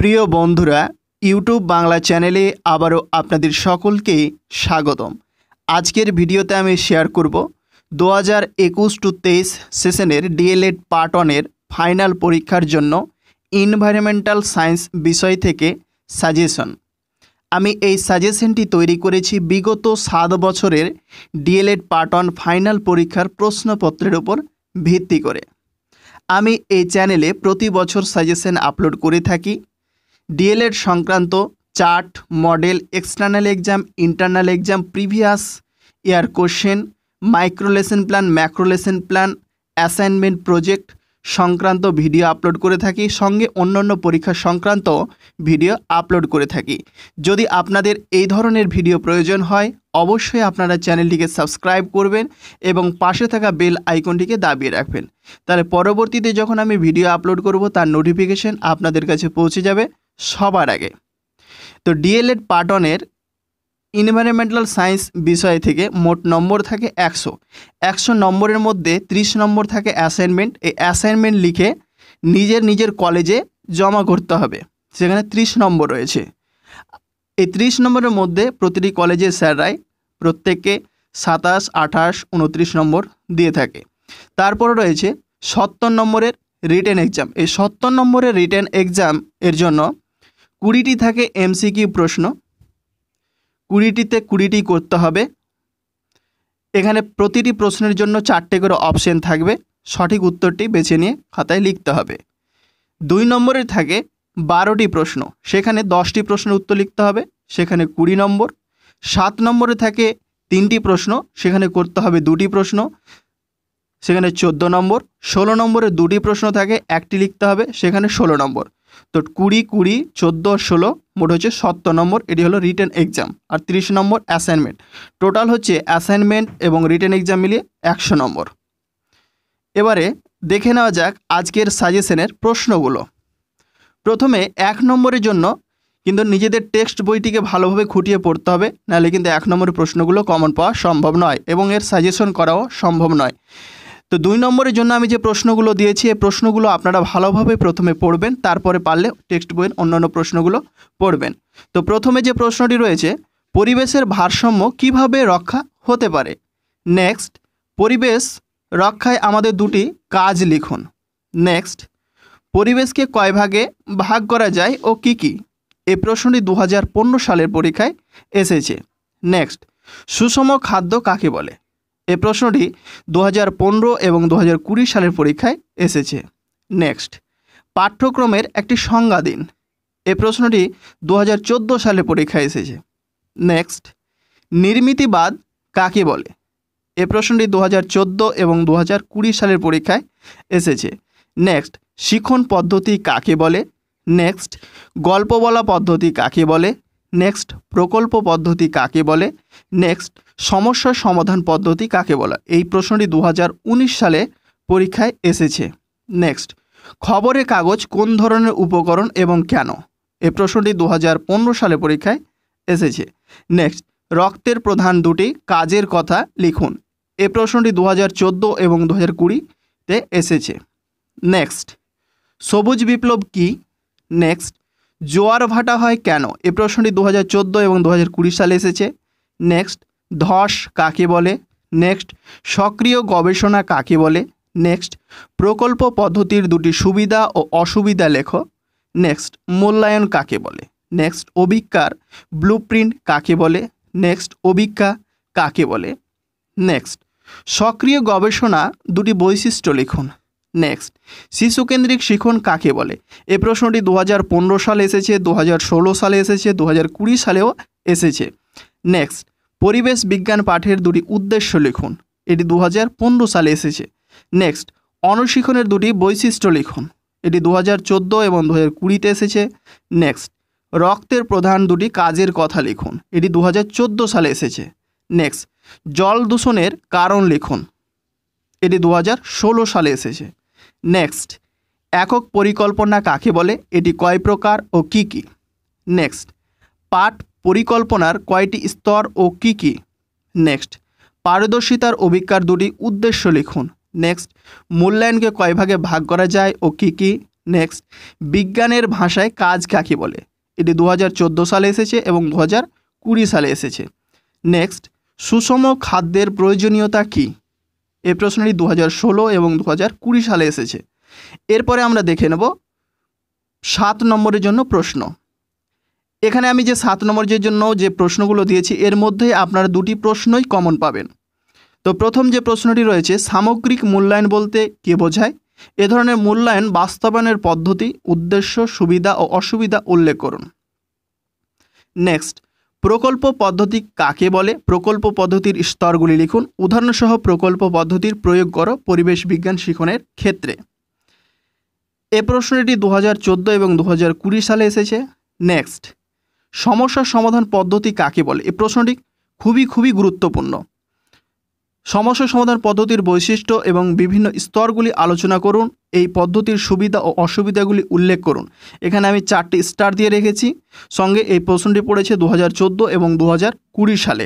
প্রিয় বন্ধুরা ইউটিউব বাংলা চ্যানেলে আবারও আপনাদের সকলকে স্বাগতম আজকের ভিডিওতে আমি শেয়ার করব দু হাজার একুশ টু তেইশ সেশনের ডিএলএড পার্ট ওয়ানের ফাইনাল পরীক্ষার জন্য ইনভায়রনমেন্টাল সায়েন্স বিষয় থেকে সাজেশন আমি এই সাজেশনটি তৈরি করেছি বিগত সাত বছরের ডিএলএড পার্ট ওয়ান ফাইনাল পরীক্ষার প্রশ্নপত্রের ওপর ভিত্তি করে আমি এই চ্যানেলে প্রতি বছর সাজেশন আপলোড করে থাকি ডিএলএড সংক্রান্ত chart model external exam internal exam previous year question microlesson plan macrolesson plan assignment project সংক্রান্ত ভিডিও আপলোড করে থাকি সঙ্গে অন্যান্য পরীক্ষা সংক্রান্ত ভিডিও আপলোড করে থাকি যদি আপনাদের এই ধরনের ভিডিও প্রয়োজন হয় অবশ্যই আপনারা চ্যানেলটিকে সাবস্ক্রাইব করবেন এবং পাশে থাকা বেল আইকনটিকে দাবিয়ে রাখবেন তাহলে পরবর্তীতে যখন আমি ভিডিও আপলোড করব তার নোটিফিকেশন আপনাদের কাছে পৌঁছে যাবে সবার আগে তো ডিএলএড পাটনের এনভায়রনমেন্টাল সায়েন্স বিষয় থেকে মোট নম্বর থাকে একশো একশো নম্বরের মধ্যে ত্রিশ নম্বর থাকে অ্যাসাইনমেন্ট এই অ্যাসাইনমেন্ট লিখে নিজের নিজের কলেজে জমা করতে হবে সেখানে ত্রিশ নম্বর রয়েছে এই ত্রিশ নম্বরের মধ্যে প্রতিটি কলেজের স্যাররাই প্রত্যেককে সাতাশ আঠাশ উনত্রিশ নম্বর দিয়ে থাকে তারপর রয়েছে সত্তর নম্বরের রিটেন এক্সাম এই সত্তর নম্বরের রিটেন এক্সাম এর জন্য কুড়িটি থাকে এমসিকিউ প্রশ্ন কুড়িটিতে কুড়িটি করতে হবে এখানে প্রতিটি প্রশ্নের জন্য চারটে করে অপশন থাকবে সঠিক উত্তরটি বেছে নিয়ে খাতায় লিখতে হবে দুই নম্বরে থাকে বারোটি প্রশ্ন সেখানে দশটি প্রশ্নের উত্তর লিখতে হবে সেখানে কুড়ি নম্বর সাত নম্বরে থাকে তিনটি প্রশ্ন সেখানে করতে হবে দুটি প্রশ্ন সেখানে চোদ্দো নম্বর ষোলো নম্বরে দুটি প্রশ্ন থাকে একটি লিখতে হবে সেখানে ষোলো নম্বর তো কুড়ি কুড়ি চোদ্দো ষোলো মোট হচ্ছে সত্তর নম্বর এটি হলো রিটেন এক্সাম আর তিরিশ নম্বর অ্যাসাইনমেন্ট টোটাল হচ্ছে অ্যাসাইনমেন্ট এবং রিটেন এক্সাম মিলিয়ে একশো নম্বর এবারে দেখে নেওয়া যাক আজকের সাজেশনের প্রশ্নগুলো প্রথমে এক নম্বরের জন্য কিন্তু নিজেদের টেক্সট বইটিকে ভালোভাবে খুঁটিয়ে পড়তে হবে নাহলে কিন্তু এক নম্বরের প্রশ্নগুলো কমন পাওয়া সম্ভব নয় এবং এর সাজেশন করাও সম্ভব নয় তো দুই নম্বরের জন্য আমি যে প্রশ্নগুলো দিয়েছি এই প্রশ্নগুলো আপনারা ভালোভাবে প্রথমে পড়বেন তারপরে পারলে টেক্সট বইয়ের অন্যান্য প্রশ্নগুলো পড়বেন তো প্রথমে যে প্রশ্নটি রয়েছে পরিবেশের ভারসাম্য কিভাবে রক্ষা হতে পারে নেক্সট পরিবেশ রক্ষায় আমাদের দুটি কাজ লিখুন নেক্সট পরিবেশকে কয় ভাগে ভাগ করা যায় ও কি কি এই প্রশ্নটি দু সালের পরীক্ষায় এসেছে নেক্সট সুষম খাদ্য কাকে বলে এ প্রশ্নটি দু এবং দু সালের পরীক্ষায় এসেছে নেক্সট পাঠ্যক্রমের একটি সংজ্ঞা দিন এ প্রশ্নটি দু সালে পরীক্ষায় এসেছে নেক্সট নির্মিতিবাদ কাকে বলে এ প্রশ্নটি দু এবং দু সালের পরীক্ষায় এসেছে নেক্সট শিখন পদ্ধতি কাকে বলে নেক্সট গল্প বলা পদ্ধতি কাকে বলে নেক্সট প্রকল্প পদ্ধতি কাকে বলে নেক্সট সমস্যার সমাধান পদ্ধতি কাকে বলা এই প্রশ্নটি দু সালে পরীক্ষায় এসেছে নেক্সট খবরের কাগজ কোন ধরনের উপকরণ এবং কেন এ প্রশ্নটি দু সালে পরীক্ষায় এসেছে নেক্সট রক্তের প্রধান দুটি কাজের কথা লিখুন এ প্রশ্নটি দু এবং দু হাজার কুড়িতে এসেছে নেক্সট সবুজ বিপ্লব কি নেক্সট জোয়ার ভাটা হয় কেন এ প্রশ্নটি দু এবং দু সালে এসেছে নেক্সট ধস কাকে বলে নেক্সট সক্রিয় গবেষণা কাকে বলে নেক্সট প্রকল্প পদ্ধতির দুটি সুবিধা ও অসুবিধা লেখ নেক্সট মূল্যায়ন কাকে বলে নেক্সট অভিজ্ঞার ব্লু কাকে বলে নেক্সট অভিজ্ঞা কাকে বলে নেক্সট সক্রিয় গবেষণা দুটি বৈশিষ্ট্য লিখুন নেক্সট শিশুকেন্দ্রিক শিখন কাকে বলে এ প্রশ্নটি দু সালে এসেছে দু সালে এসেছে দু সালেও এসেছে নেক্সট পরিবেশ বিজ্ঞান পাঠের দুটি উদ্দেশ্য লিখুন এটি দু সালে এসেছে নেক্সট অনুশীখনের দুটি বৈশিষ্ট্য লিখুন এটি দু হাজার এবং দু হাজার কুড়িতে এসেছে নেক্সট রক্তের প্রধান দুটি কাজের কথা লিখুন এটি দু হাজার সালে এসেছে নেক্সট জল দূষণের কারণ লিখুন এটি দু সালে এসেছে নেক্সট একক পরিকল্পনা কাকে বলে এটি কয় প্রকার ও কি কি নেক্সট পাঠ পরিকল্পনার কয়টি স্তর ও কি কি নেক্সট পারদর্শিতার অভিজ্ঞার দুটি উদ্দেশ্য লিখুন নেক্সট মূল্যায়নকে কয় ভাগে ভাগ করা যায় ও কি কি নেক্সট বিজ্ঞানের ভাষায় কাজ কাকে বলে এটি দু হাজার সালে এসেছে এবং দু হাজার সালে এসেছে নেক্সট সুষম খাদ্যের প্রয়োজনীয়তা কি এ প্রশ্নটি দু এবং দু সালে এসেছে এরপরে আমরা দেখে নেব সাত নম্বরের জন্য প্রশ্ন এখানে আমি যে সাত নম্বরের জন্য যে প্রশ্নগুলো দিয়েছি এর মধ্যে আপনারা দুটি প্রশ্নই কমন পাবেন তো প্রথম যে প্রশ্নটি রয়েছে সামগ্রিক মূল্যায়ন বলতে কে বোঝায় এ ধরনের মূল্যায়ন বাস্তবায়নের পদ্ধতি উদ্দেশ্য সুবিধা ও অসুবিধা উল্লেখ করুন নেক্সট প্রকল্প পদ্ধতি কাকে বলে প্রকল্প পদ্ধতির স্তরগুলি লিখুন উদাহরণসহ প্রকল্প পদ্ধতির প্রয়োগ করো পরিবেশ বিজ্ঞান শিখনের ক্ষেত্রে এ প্রশ্নটি দু হাজার এবং দু সালে এসেছে নেক্সট সমস্যার সমাধান পদ্ধতি কাকে বলে এই প্রশ্নটি খুবই খুবই গুরুত্বপূর্ণ সমস্যা সমাধান পদ্ধতির বৈশিষ্ট্য এবং বিভিন্ন স্তরগুলি আলোচনা করুন এই পদ্ধতির সুবিধা ও অসুবিধাগুলি উল্লেখ করুন এখানে আমি চারটি স্টার দিয়ে রেখেছি সঙ্গে এই প্রশ্নটি পড়েছে দু এবং দু সালে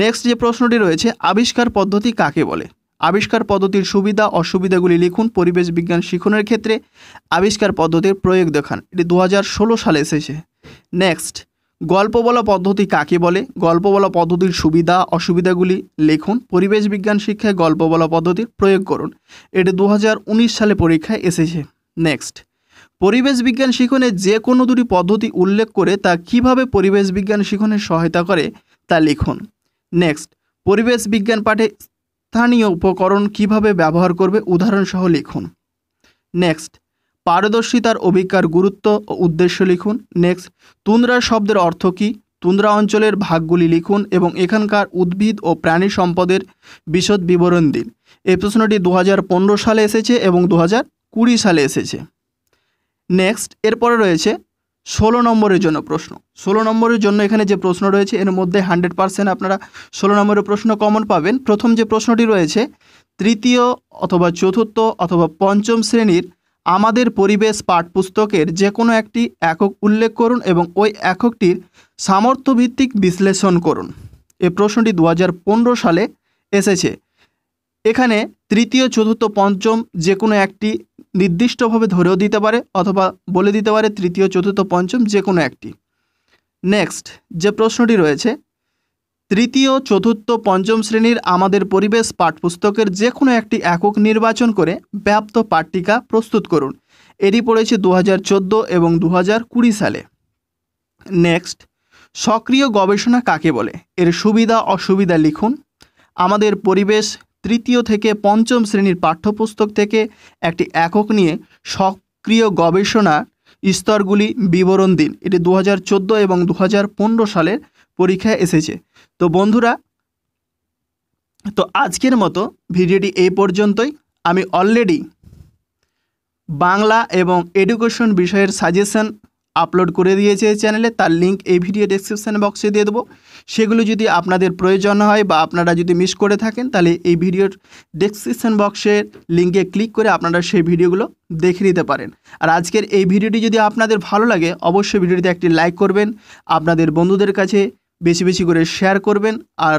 নেক্সট যে প্রশ্নটি রয়েছে আবিষ্কার পদ্ধতি কাকে বলে আবিষ্কার পদ্ধতির সুবিধা অসুবিধাগুলি লিখুন পরিবেশ বিজ্ঞান শিখনের ক্ষেত্রে আবিষ্কার পদ্ধতির প্রয়োগ দেখান এটি দু সালে এসেছে নেক্সট গল্প বলা পদ্ধতি কাকে বলে গল্প বলা পদ্ধতির সুবিধা অসুবিধাগুলি লিখুন পরিবেশ বিজ্ঞান শিক্ষায় গল্প বলা পদ্ধতির প্রয়োগ করুন এটি দু সালে পরীক্ষায় এসেছে নেক্সট পরিবেশ বিজ্ঞান শিখনে যে কোনো দুটি পদ্ধতি উল্লেখ করে তা কিভাবে পরিবেশ বিজ্ঞান শিখনে সহায়তা করে তা লিখুন নেক্সট পরিবেশ বিজ্ঞান পাঠে স্থানীয় উপকরণ কিভাবে ব্যবহার করবে উদাহরণসহ লিখুন নেক্সট পারদর্শিতার অভিজ্ঞার গুরুত্ব ও উদ্দেশ্য লিখুন নেক্সট তুন্দ্রা শব্দের অর্থ কী তুন্দ্রা অঞ্চলের ভাগগুলি লিখুন এবং এখানকার উদ্ভিদ ও প্রাণী সম্পদের বিশদ বিবরণ দিন এই প্রশ্নটি দু সালে এসেছে এবং দু সালে এসেছে নেক্সট এরপরে রয়েছে ষোলো নম্বরের জন্য প্রশ্ন ষোলো নম্বরের জন্য এখানে যে প্রশ্ন রয়েছে এর মধ্যে হান্ড্রেড পারসেন্ট আপনারা ষোলো নম্বরের প্রশ্ন কমন পাবেন প্রথম যে প্রশ্নটি রয়েছে তৃতীয় অথবা চতুর্থ অথবা পঞ্চম শ্রেণীর আমাদের পরিবেশ পাঠ পুস্তকের যে কোনো একটি একক উল্লেখ করুন এবং ওই এককটির সামর্থ্যভিত্তিক বিশ্লেষণ করুন এ প্রশ্নটি দু সালে এসেছে এখানে তৃতীয় চতুর্থ পঞ্চম যে কোনো একটি নির্দিষ্টভাবে ধরেও দিতে পারে অথবা বলে দিতে পারে তৃতীয় চতুর্থ পঞ্চম যে কোনো একটি নেক্সট যে প্রশ্নটি রয়েছে তৃতীয় চতুর্থ পঞ্চম শ্রেণীর আমাদের পরিবেশ পাঠপুস্তকের যে কোনো একটি একক নির্বাচন করে ব্যাপ্ত পাঠটিকা প্রস্তুত করুন এটি পড়েছে দু এবং দু সালে নেক্সট সক্রিয় গবেষণা কাকে বলে এর সুবিধা অসুবিধা লিখুন আমাদের পরিবেশ তৃতীয় থেকে পঞ্চম শ্রেণীর পাঠ্যপুস্তক থেকে একটি একক নিয়ে সক্রিয় গবেষণা স্তরগুলি বিবরণ দিন এটি দু হাজার এবং দু সালের পরীক্ষায় এসেছে তো বন্ধুরা তো আজকের মতো ভিডিওটি এই পর্যন্তই আমি অলরেডি বাংলা এবং এডুকেশন বিষয়ের সাজেশন আপলোড করে দিয়েছে এই চ্যানেলে তার লিঙ্ক এই ভিডিও ডিসক্রিপশান বক্সে দিয়ে দেবো সেগুলো যদি আপনাদের প্রয়োজন হয় বা আপনারা যদি মিস করে থাকেন তাহলে এই ভিডিওর ডিসক্রিপশান বক্সের লিঙ্কে ক্লিক করে আপনারা সেই ভিডিওগুলো দেখে নিতে পারেন আর আজকের এই ভিডিওটি যদি আপনাদের ভালো লাগে অবশ্যই ভিডিওটিতে একটি লাইক করবেন আপনাদের বন্ধুদের কাছে বেশি বেশি করে শেয়ার করবেন আর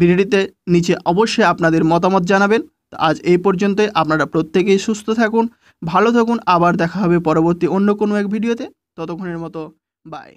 ভিডিওটিতে নিচে অবশ্যই আপনাদের মতামত জানাবেন আজ এই পর্যন্তই আপনারা প্রত্যেকেই সুস্থ থাকুন ভালো থাকুন আবার দেখা হবে পরবর্তী অন্য কোনো এক ভিডিওতে ততক্ষণের মতো বাই